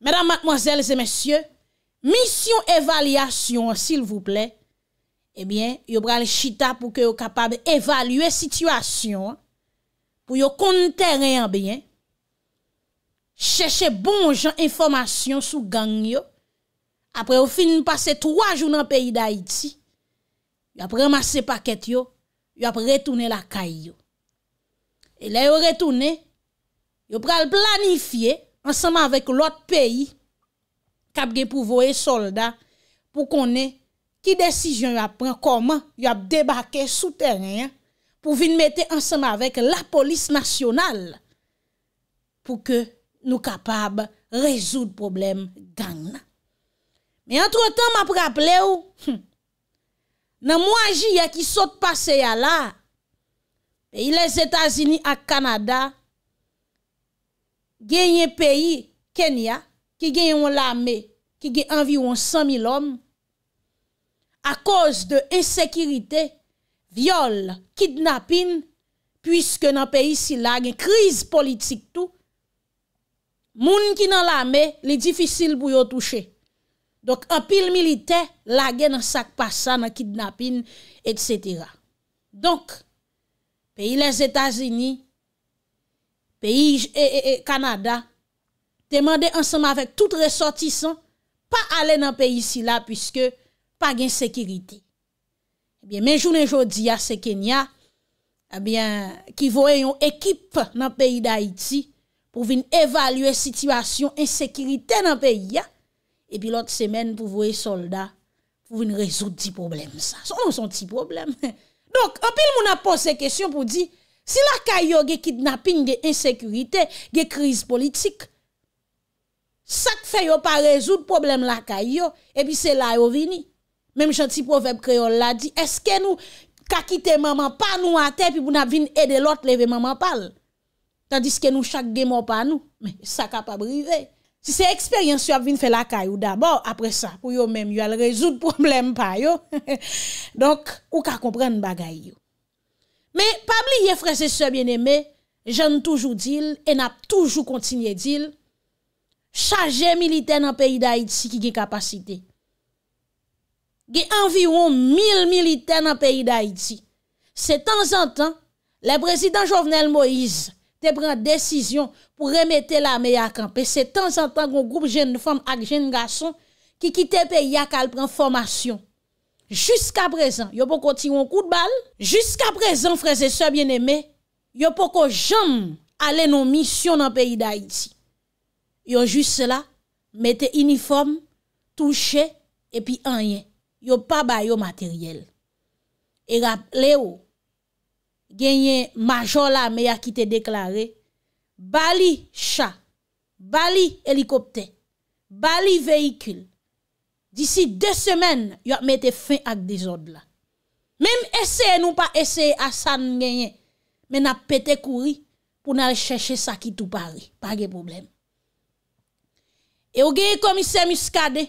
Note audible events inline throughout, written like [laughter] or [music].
Madame, mademoiselles et messieurs, mission évaluation, s'il vous plaît, eh bien, yo pral chita pou ke yo kapab évaluer situasyon, pou yo konter rien bien, chèche bonjan informasyon sou gang yo, apre yo fin passe 3 jou nan peyi d'Haïti, yo apre masse paket yo, yo apre retounen la kay yo. E le yo retounen, yo pral planifiye, ansanman avèk lòt peyi, kab gen pou vòe soldat, pou konè ki desijon yon apren, koman yon ap debake sou teren, pou vin mette ansanman avèk la polis nasyonal, pou ke nou kapab rezoud problem gang. Me antre tan ma praple ou, hmm, nan mwa ji yon ki sot pase yon la, e yon les Etats-Unis ak Kanada, genye peyi Kenya, ki genyon lame, ki genyon 100.000 om, a koz de esekirite, viole, kidnapin, pwiske nan peyi si lage kriz politik tou, moun ki nan lame, li difisil bou yo touche. Dok, apil milite, lage nan sak pasa, nan kidnapin, et cetera. Donk, peyi les Etats-Unis, peyi e, e, e, Kanada, temande ansama vek tout resotisan, pa ale nan peyi si la, pwiske pa gen sekiriti. Ebyen, eh menjounen jodi ya se Kenya, ebyen, eh ki voe yon ekip nan peyi da iti, pou vin evalue situasyon en sekiriti nan peyi ya, epi lot semen pou voe solda, pou vin rezo ti problem sa. Son son ti problem. [laughs] Donk, apil moun apose kesyon pou di, Si la kayo ge kidnapping, ge insécurité, ge crise politique, ça fait yo pas résoudre problème la kayo, et puis c'est là yo vini. Même gentil proverbe créole l'a dit, est-ce que nous, ka quitter maman pas nous à terre, puis vous n'avez vini aider l'autre lever maman parle? Tandis que nous, chaque démon pas nous, mais ça capable brisé. Si c'est expérience qui a faire la kayo d'abord, après ça, pour yo même, yo al résoudre [laughs] problème pas yo. [laughs] Donc, ou ka comprendre bagay yo. Me, pabli ye frese sebyen eme, jen toujou dil, en ap toujou kontinye dil, chaje militen an peyi da iti ki gen kapasite. Gen anviron mil militen an peyi da iti. Se tan zan tan, le prezident Jovenel Moïse te pren desisyon pou remete la meyak anpe. Se tan zan tan, goun groub jen fom ak jen gason ki ki te peyi ak al pren formasyon. Juska prezant, yo pou konti yon kout bal, Juska prezant, freze soye bien eme, Yo pou ko jom ale nou misyon nan peyi da iti. Yo jus cela, mette uniform, touche, epi anyen. Yo pa bayo materyel. E rap le ou, genyen majon la me ya ki te deklare, Bali cha, Bali helikopte, Bali vehikul, Disi de semen, yo a mette fin ak de zod bon, la. Mem eseye nou pa eseye a san genye, men ap pete kouri pou nan recheche sa ki tou pari, pa ge problem. E ou geye komise miskade,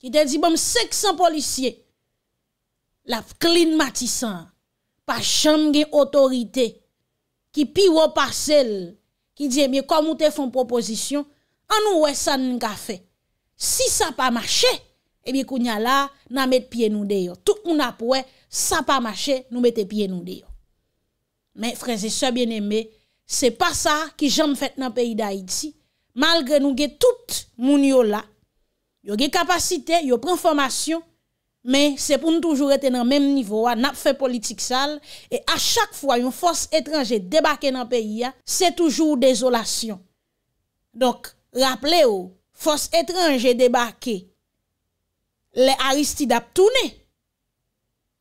ki te di bom sek san polisye, laf klin matisan, pa chanm gen otorite, ki piwo pa sel, ki diye miye komoute fon proposisyon, an nou we san nga fe. Si sa pa mache, Ebi eh kounya la, nan mette piye nou deyo. Tout moun apwe, sa pa mache, nou mette piye nou deyo. Men, freze, sa bien eme, se pa sa ki janm fèt nan peyi da Haiti, malgre nou ge tout moun yo la, yo ge kapasite, yo pren formasyon, men, se pou nou toujou reten nan mem nivou, nan fè politik sal, e a chak fwa yon fòs etranje debake nan peyi ya, se toujou desolasyon. Dok, rappele ou, fòs etranje debake, Le aristide ap toune.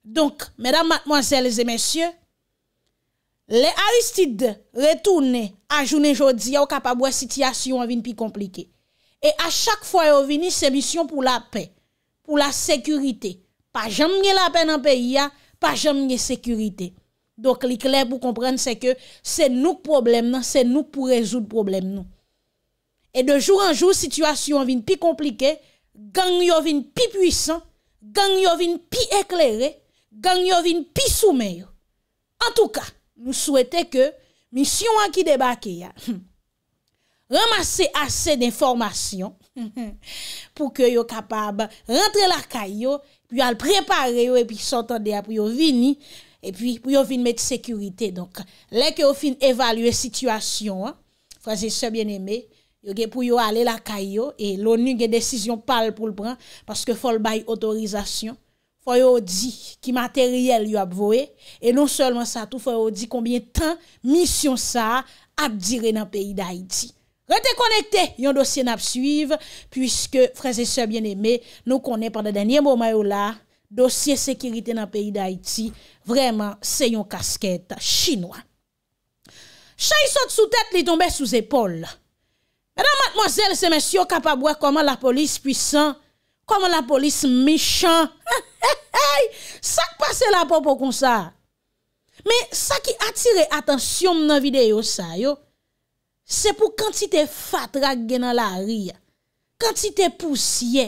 Donk, mèdam matmoazèles et mèsyè, le aristide retoune a jounen jodi, a ou kapabwa sityasyon ou an vin pi komplike. E a chak fwa ou vini, se misyon pou la pe, pou la sekurite. Pa jom nye la pe nan pe ya, pa jom nye sekurite. Donk, li kler pou komprenne se ke, se nouk problem nan, se nouk pou rezout problem nou. E de joun an joun, sityasyon ou an vin pi komplike, se nouk pou rezout problem nou. gang yo vin pi puissant, gang yo vin pi éclairé, gang yo vin pi soumé. En tout cas, nous souhaitons que mission à qui débarque [laughs] ramasser assez d'informations [laughs] pour que yo capable rentrer la caillou puis al préparer et puis sortir de pour yo et puis pour yo mettre sécurité donc là que yo fin évaluer situation hein, frère bien aimé. yo gen pou yo ale la kay yo, e l'ONU gen desisyon pal pou l'bran, paske fol bay otorizasyon, foy yo di ki materyel yo ap voe, e non selman sa tou foy yo di konbien tan misyon sa ap dire nan peyi da Haiti. Rete konekte, yon dosye nap suive, pwiske, freze se bien eme, nou kone pwanda denye mwoma yo la, dosye sekirite nan peyi da Haiti, vreman, se yon kasket chinois. Chay sot sou tet li tombe sou zepol la, Mè nan matmozèl se mèsyo kapabwè koman la polis pwisan, koman la polis mèchan. Sak [laughs] pase la popo kon sa. Mè sa ki atire atensyon nan videyo sa yo, se pou kantite fat rag gen nan la ria. Kantite pousye,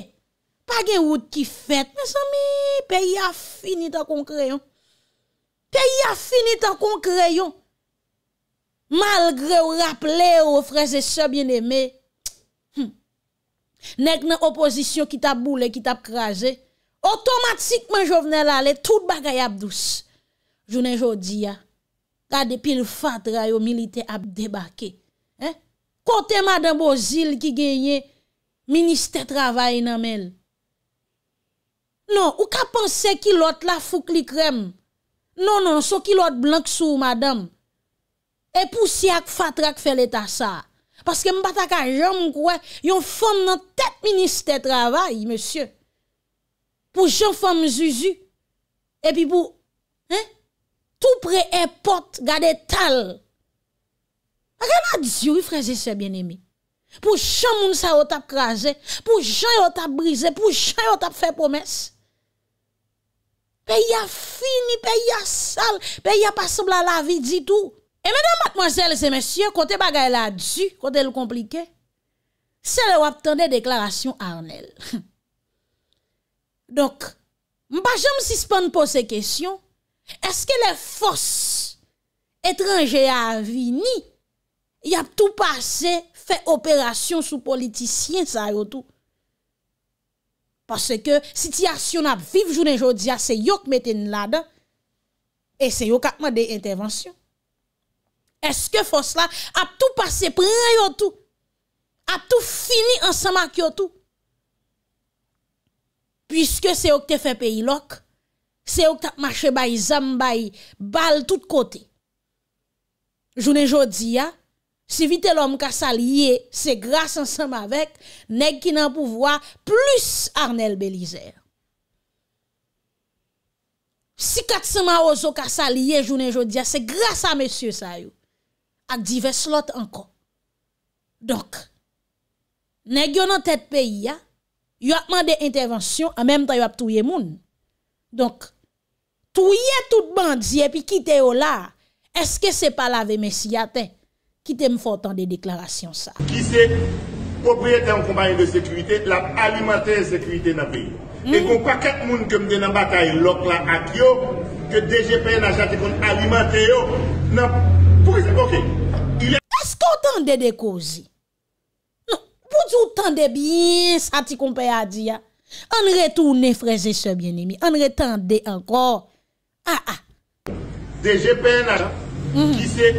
pa gen wout ki fèt. Mè san mi pe ya fini tan kon kreyon. Pe ya fini tan kon kreyon. Malgre ou rappele ou ofreze se bieneme, nek nan oposisyon ki tap boule, ki tap kraze, otomatikman jo vnen lale, tout bagay ap dous. Jounen jodi ya, ka depil fat rayo milite ap debake. Kote madam bo zil ki genye, minister travay nan men. Non, ou ka pense ki lot la fuk li krem? Non, non, so ki lot blan ksou madam. E pou si ak fatrak fe leta sa. Paske m pata ka jom kwe, yon fom nan tet ministe travay, monsye. Pou jom fom zuzu. E pi pou, tout pre e pot gade tal. Ake na diyo yon frezi se bienemi. Pou jom moun sa otap kraze, pou jom otap brize, pou jom otap fe pomese. Pe ya fini, pe ya sal, pe ya pasabla la vi di tou. E mèdèm matmòzèl zè mèsyè, kote bagay la djou, kote l'komplike, sè lè wap tande deklarasyon arnel. Donk, mpajèm si spèn posè kèsyon, eske lè fòs etranjè a avini, yap tou pasè fè operasyon sou politisyen sa yotou. Pasè kè sityasyon ap viv jounen jòdia se yok metè n'lada e se yok apman dey entèvansyon. Eske fos la ap tou pase pran yo tou? Ap tou fini ansama ki yo tou? Piske se yo kte fe peyi lok, se yo kte ap mache bayi, zanm bayi, bal tout kote. Jounen jodi ya, si vite lom kasa liye, se grasa ansama vek, neg ki nan pouvoa plus Arnel Belizer. Si kat seman ozo kasa liye, jounen jodi ya, se grasa mesye sa yo. ak divers lot ankon. Donk, negyon an tèt peyi ya, yo akman de intervensyon, an menm ta yo ap touye moun. Donk, touye tout bandziye, pi kite yo la, eske se pa la ve mesi yate? Kite m fò tan de deklarasyon sa. Ki se, opriyete an kompanyen de sekwite, la alimante sekwite nan peyi. Hmm. E kon pa ket moun kemde nan batay lok la ak yo, ke DGP na jate kon alimante yo, nan peyi. Pou ki si poki? Asko tande de kozi? Non, pou di ou tande bien sa ti kompe a di ya? An re tou ne freze se bien emi? An re tande ankor? Ha ha! DGP na, ki se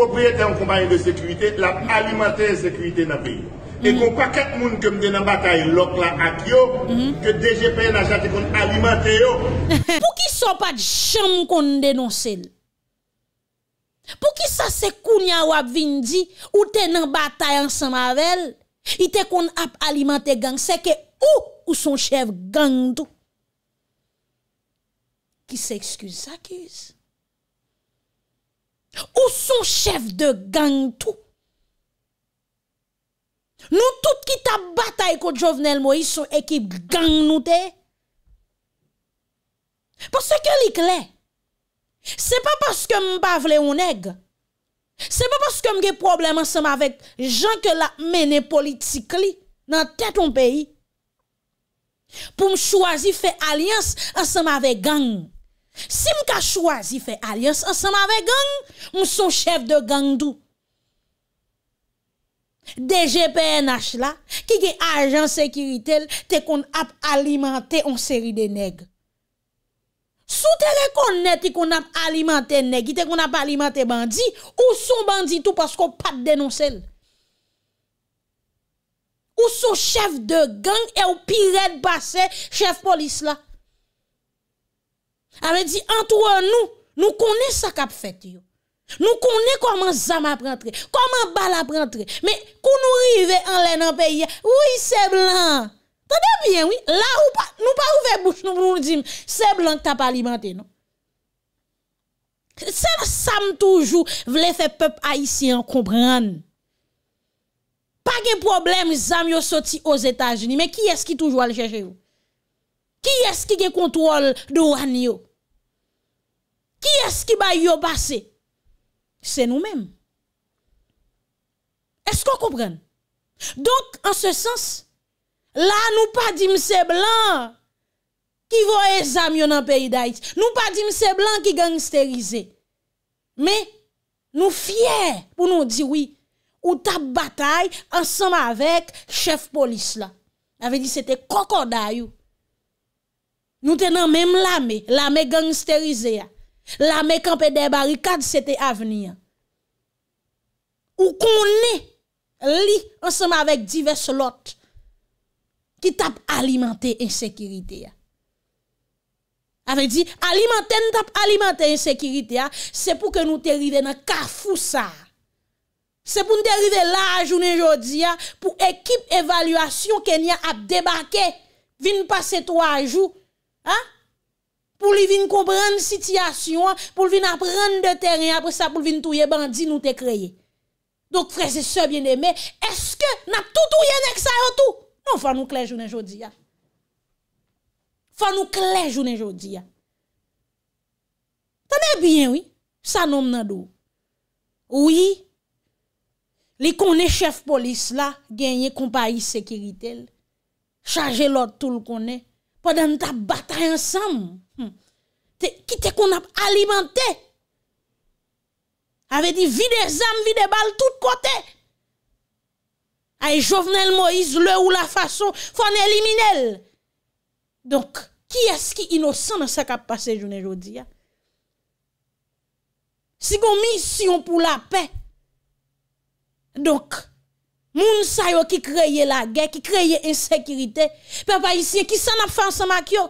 opriyete an ah, kompanyen ah. de mm-hmm. sekwite, la alimate mm-hmm. sekwite nan peyi. E kon pa kat moun kem denan batay lok la ak yo, ke mm-hmm. DGP na jate kon alimate yo. [laughs] Pou ki so pa di chanm kon denonse lè? Pou ki sa se kounya wap vindi ou te nan batay ansan mavel i te kon ap alimante gang se ke ou ou son chev gang tou ki se ekskuse, s'akuse. Ou son chev de gang tou. Nou tout ki ta batay ko Jovenel Moïse ou ekip gang nou te. Pou se ke lik lè Se pa paske m bavle ou neg, se pa paske m ge problem an seman vek jan ke la mene politik li nan teton peyi, pou m chwazi fe alians an seman vek gang, si m ka chwazi fe alians an seman vek gang, m son chef de gang dou. Deje pe en ach la, ki ge ajan sekiritel te kon ap alimante an seri de neg. Sou te rekon neti kon ap alimante negi, te kon ap alimante bandi, ou sou bandi tou pasko pat denonsel. Ou sou chef de gang, e ou piret basè, chef polis la. Ame di, antwa nou, nou konen sa kap fete yo. Nou konen koman zama ap rentre, koman bal ap rentre. Men, kon nou rive an lè nan peye, ou yi se blan. La ou pa nou pa ouve bouche nou moun dim, se blanke ta pa alimante, non. Se la sam toujou vle fe pep aisyen, kompran. Pa gen problem, zam yo soti o zetaj ni, men ki eski toujou aljeche yo? Ki eski gen kontrol do an yo? Ki eski ba yo pase? Se nou men. Esko kompran? Donk, an se sens, Là, nous pas dit c'est blanc qui va examiner le pays d'Haïti. Nous pas dit c'est blanc qui gangsterise. Mais nous fiers pour nous dire oui, ou tap bataille ensemble avec chef police là. avait dit c'était cocodaille Nous tenons même l'armée, l'armée gangsterisée. L'armée camper des barricades, c'était avenir. Ou connaît li ensemble avec diverses lots. ki tap alimante insekirite ya. A ve di, alimante, tap alimante insekirite ya, se pou ke nou te rive na kafou sa. Se pou nou te rive la a jounen jodi ya, pou ekip evalwasyon ken ya ap debake, vin pase to a jou, pou li vin koubran sityasyon, pou li vin ap rande teren, apres sa pou li vin touye bandi nou te kreye. Dok fre se se biene me, eske nap toutou yen ek sa yo tou? Non fwa nou klejounen jodi ya. Fwa nou klejounen jodi ya. Tane bien wè? Sa nom nan do? Ou wè? Li konè chef polis la, genye kompayi sekiritel, chaje lòt tout lòt konè, poden ta bata yansam. Kite hmm. kon ap alimante. Ave di vi de zam, vi de bal tout kote. Ay jovenel Moïse, lè ou la fason, fòn eliminel. Donk, ki eski inosan nan sak ap pase jounen jodi ya? Sigon misyon pou la pe. Donk, moun sayo ki kreye la gen, ki kreye insekiritè, pe pa isye ki san ap fansan mak yo,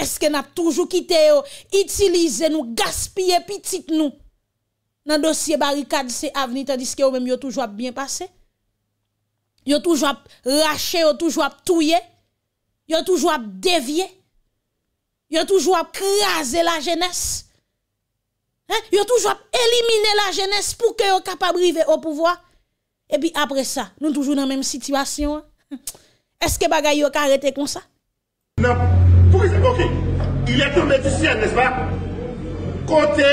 eske nap toujou kite yo, itilize nou, gaspye pitite nou. Dans le dossier barricade, c'est avenir, tandis que vous-même, toujours bien passé. Vous toujours raché, vous toujours touillé. Vous toujours dévié. Vous toujours crasé la jeunesse. Hein? Vous toujours éliminé la jeunesse pour que vous capable arriver au pouvoir. Et puis après ça, nous toujours dans la même situation. Hein? Est-ce que bagaille ont arrêté comme ça? Non. Pour, ok. Il est tombé du ciel, n'est-ce pas? Côté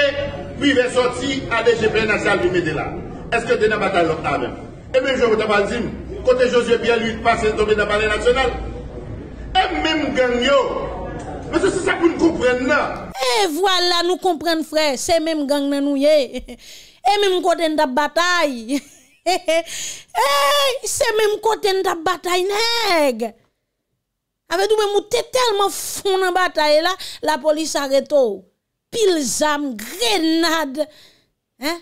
Pwi ve soti, ade je prena sa lume de la. Eske te nan batay lok ta men. E men jowe ta balzim. Kote jose biya luyit pasen tobe nan balay laksonal. E eh, men mwen genyo. Mwen se se sa pou mwen kompren na. E eh, voilà, nou kompren fre. Se men mwen genyo nou ye. E eh, men mwen kote nan batay. E men mwen kote nan batay. A ve doun mwen mwen te telman foun nan batay la. [laughs] La polis areto. pile zam, grenade. Hein?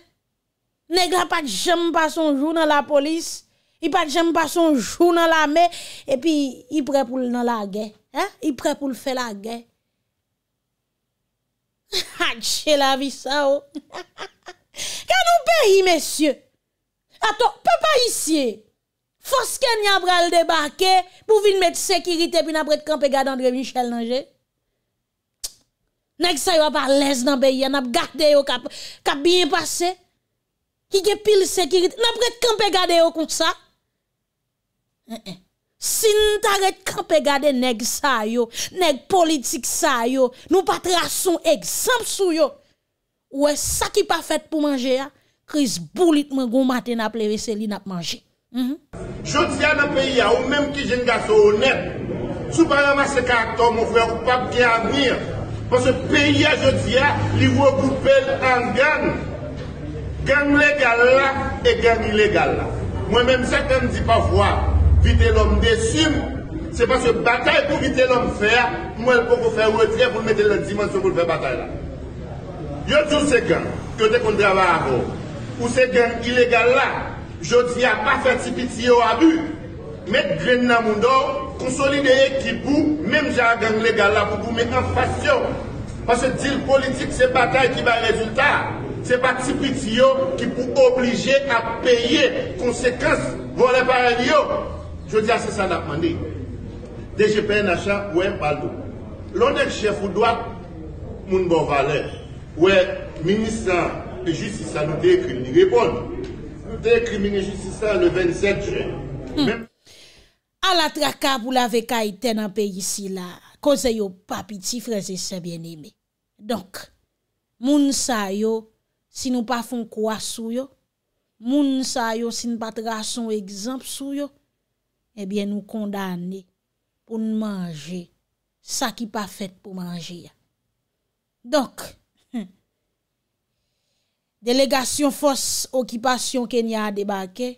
Nèg pas pas jamais pas son jour dans la police, il pas de jamais pas son jour dans la mer et puis il prêt pour dans la guerre, hein? Il prêt pour faire la guerre. [laughs] J'ai la vie ça oh. que nous pays messieurs. Attends, papa ici. Faut que y a le débarquer pour venir mettre sécurité puis après camper garde André Michel Langer. Nèk sa yo ap alèz nan beyi an ap gade yo kap biyen pase Kike pil sekirit, nan prek kampe gade yo kout sa eh, eh. Sintarek kampe gade nèk sa yo, nèk politik sa yo Nou patrason ek samp sou yo Ouè sa ki pa fèt pou manje ya Kris boulit mwen goun mate nan ap leve seli nan ap manje Chotia mhm. nan peyi ya ou mèm ki jen gase ou net Sou paran mase kak tom ou fè ou pap gen amir Kwa se peyi a jodi a, li vwo goupel an gang. Gang legal la, e gang ilegal la. Mwen menm seken di pavwa, vite lom desin. Se pa se batay pou vite lom fer, mwen pou pou fer wetre pou mette lor dimansyon pou lor fer batay la. Yo tou se gang, kote konde ava avo, ou se gang ilegal la, jodi a pa feti piti yo avu. Mèk gwen nan moun do, konsolideye ki pou, mèm jè a gang legal la pou pou, mèk an fasyon. Pase dil politik, se batay ki bay rezultat. Se batipiti yo, ki pou oblije a peye konsekans, vole paray yo. Jodi a se san ap mani. Dè jè pey nachan, wè, baldo. Lònèk chèf ou doat, moun bon valè. Wè, minisan e jutsisan nou deye krim, ni repon. Nou deye krimine jutsisan le 27 jè. A la traka pou la ve ka iten an pe yisi la, koze yo papi ti freze se bien ime. Donk, moun sa yo, si nou pa fon kwa sou yo, moun sa yo, si nou pa tra son egzamp sou yo, ebyen eh nou kondane pou nou manje, sa ki pa fet pou manje ya. Donk, hmm, delegasyon fos okipasyon kenya a debakey,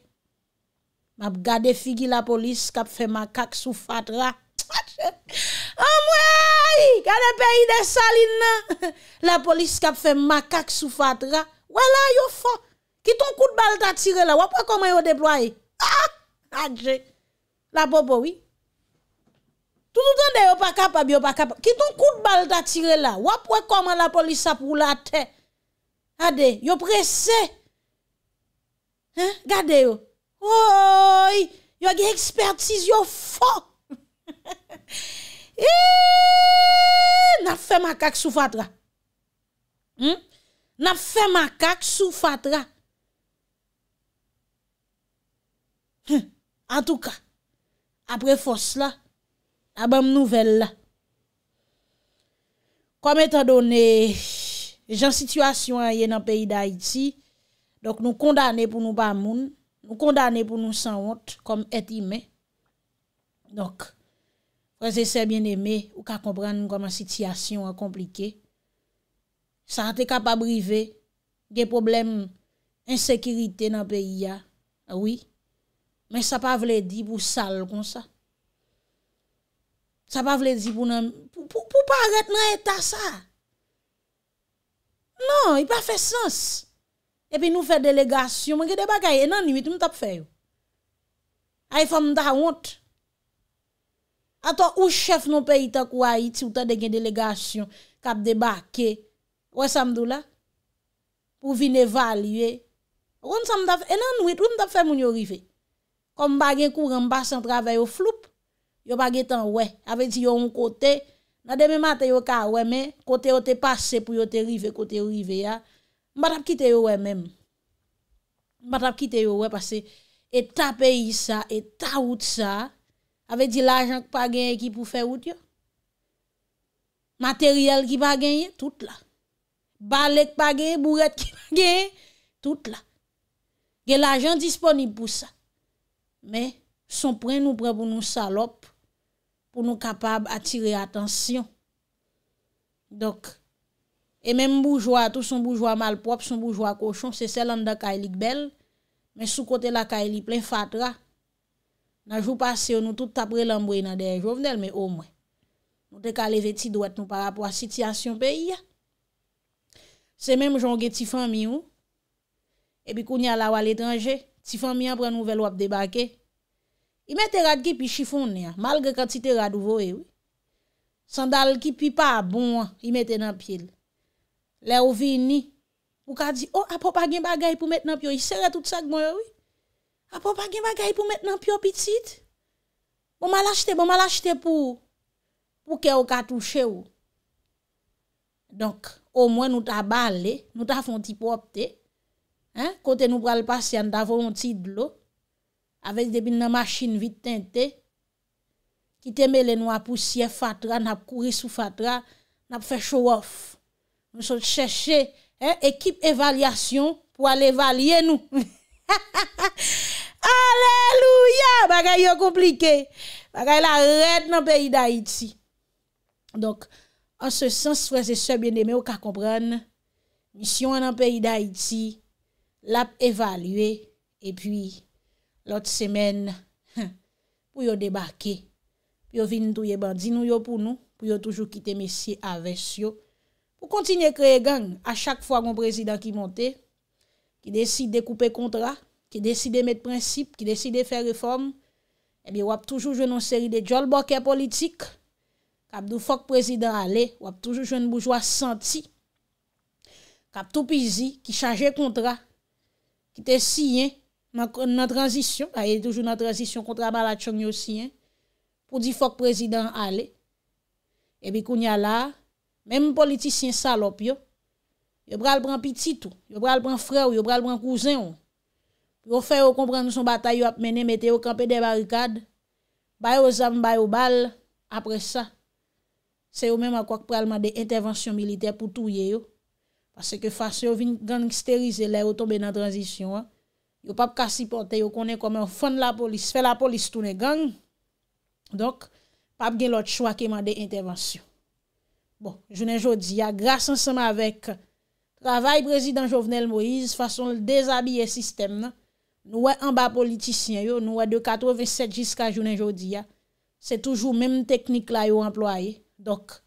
M ap gade figi la polis kap fe makak sou fatra. Ache. [laughs] A mwen a yi. Gade peyi de salin nan. [laughs] La polis kap fe makak sou fatra. Wala yo fò. Ki ton kout bal ta tire la. Wap wè koman yo deploye. Ache. La popo wè. Tou nou tende yo pa kapa bi yo pa kapa. Ki ton kout bal ta tire la. Wap wè koman la polis ap wou la te. A de. Yo prese. Ha. Gade yo. Yoy, yoy gen ekspertiz yoy fò. [laughs] Nafè makak sou fatra. Hmm? Nafè makak sou fatra. En tou ka, apre fòs la, abam nouvel la. Kwa me ta done, jen situasyon yon an peyi da iti, dok nou kondane pou nou pa moun, Ou kondane pou nou san wot Kom et ime Donk Prese se bien eme ou ka kompran nou Koma sityasyon a komplike Sa ate kap a brive Ge problem Insekirite nan peyi ya Awi ah, Men sa pa vle di pou sal kon sa Sa pa vle di pou nan Pou pa arret nan et a sa Non Y pa fe sens S epi nou fè delegasyon, mwen ge de bagay enan nwit mwen tap fè yo. Ay e fè mwen ta hont. Ato ou chef nou pe itak way iti ou ta de gen delegasyon, kap de bakè, wè samdou la, pou vin evalye. Mwen samdou la, enan nwit, mwen tap fè mwen yo rive. Kom bagen kou rembase an travè yo floup, yo bagen tan wè, avè di yo yon kote, nadè mè matè yo ka wè men, kote yo te pase pou yo te rive, kote yo rive ya, Madame pas quitter ouais même madame pas quitter ouais parce que et ta pays ça et ta route ça avait dit l'argent pas gagné qui pour faire route yo matériel qui pas gagner tout là balek pas gagner, bourrette qui pas gagner tout là a l'argent disponible pour ça mais son prêt nous prend pour nous salope pour nous capable attirer attention donc E menm boujwa, tout son boujwa malprop, son boujwa koshon, se selan da kailik bel, men sou kote la kailik plen fatra. Nan jou pase yo nou tout tapre lambwe nan der jovnel, men o mwen. Nou te ka leve ti dwet nou parapwa sityasyon peyi ya. Se menm jonge tifan mi ou, e bi koun ya lawa l'etranje, tifan mi an pre nou vel wap debake. I me te rad ki pi chifon ni ya, malge kan ti te rad ou vowe ou. Sandal ki pi pa, bon an, i me te nan pi el. Le ou vini. Ou ka di, oh apropa gen bagay pou met nan pyo. I sere tout sa gmoy ou. Apropa gen bagay pou met nan pyo pitit. Bon mal ashte, bon mal ashte pou pou ke ou ka touche ou. Donk, ou mwen nou ta bale, nou ta fonte pou opte. Kote nou prale pasyan, davon ti dlo. Avez debi nan masjin vitente. Ki temele nou apusye fatra, nap kuri sou fatra, nap fe show off. Nou sou chèche ekip evalyasyon pou al evalye nou. Allelouya! Bakay yo komplike. Bakay la red nan peyi da iti. Donc, an se sens fwese se bien demè ou ka kompran. Misyon an nan peyi da iti. Lap evalye. E pwi lot semen [laughs] pou yo debake. Pyo vin tou ye bandi nou yo pou nou. Pyo yo toujou kite mesye avèsyo. pou kontine kreye gang, a chak fwa moun prezident ki monte, ki deside koupe kontra, ki deside met prinsip, ki deside fè reform, ebi wap toujou joun an seri de djol bokè politik, kap dou fok prezident ale, wap toujou joun moujwa santi, kap tou pizi, ki chaje kontra, ki te siyen nan transisyon, aye toujou nan transisyon kontra bala chongyo siyen, pou di fok prezident ale, ebi kounya la, ebi kounya la, Mèm politisyen salop yo, yo pral pran pitit ou, yo pral pran fre ou, yo pral pran kouzen ou. Yo fè yo kompran nou son batay yo ap mènen mète yo kampe de barikade, bay ou zan, bay ou bal, apre sa. Se yo mèm akwak pralman de intervensyon militer pou touye yo. Pase ke fase yo vin gangsterize lè, yo tombe nan tranzisyon ou. Yo pap kasi pote, yo konen koman fon la polis, fè la polis toune gang. Donk, pap gen lot chwa keman de intervensyon. Bon, jounen jodi ya, grase ansama avek, travay prezident Jovenel Moïse, fason l dezabye sistem nan, nou wè anba politisyen yo, nou wè de 87 jiska jounen jodi ya, se toujou menm teknik la yo employe, dok,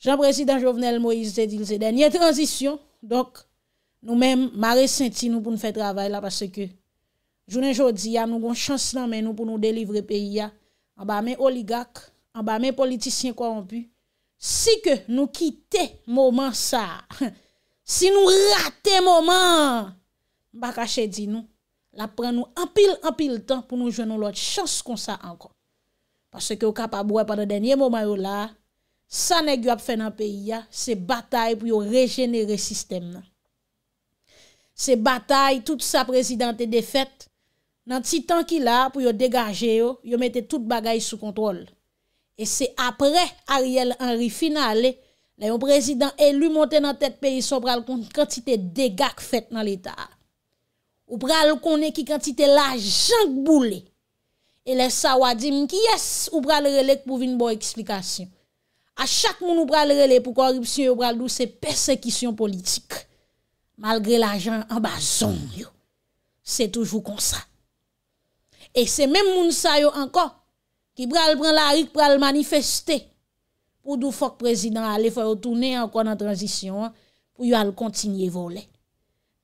jan prezident Jovenel Moïse, zedil zeden, yè transisyon, dok, nou menm mare senti nou pou nou fè travay la, jounen jodi ya, nou goun chans nan men nou pou nou delivre peyi ya, anba men oligak, anba men politisyen kwa wampu, Si ke nou kite mouman sa, si nou rate mouman, bakache di nou, la pren nou anpil anpil tan pou nou jwennon lot chans kon sa ankon. Pase ke yo kapabouwe pa de denye mouman yo la, sa negyo ap fè nan peyi ya, se batay pou yo regenere sistem nan. Se batay tout sa prezident te defet, nan ti tan ki la pou yo degaje yo, yo mette tout bagay sou kontrol. E se apre Ariel Henry finale, la yon prezident elu monte nan tet peyi so bral kon konti kantite degak fet nan l'Etat. Ou bral konen ki kantite la jank boule. E le sa wadi mki yes ou bral relek pou vin bo eksplikasyon. A chak moun ou bral relek pou koripsyon ou bral dou se persekisyon politik. Malgre la jank anbazon yo. Se toujou konsa. E se men moun sa yo ankon, ki pral pran la rik pral manifeste pou dou fok prezident ale fwe otoune an kon an tranzisyon pou yon al kontinye vole.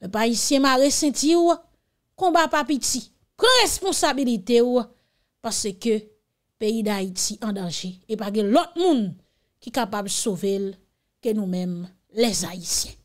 Le pahisyen ma resenti ou, kon ba pa piti, kon responsabilite ou, pase ke peyi da Haiti an danji e pa gen lot moun ki kapab sovel ke nou menm les aisyen.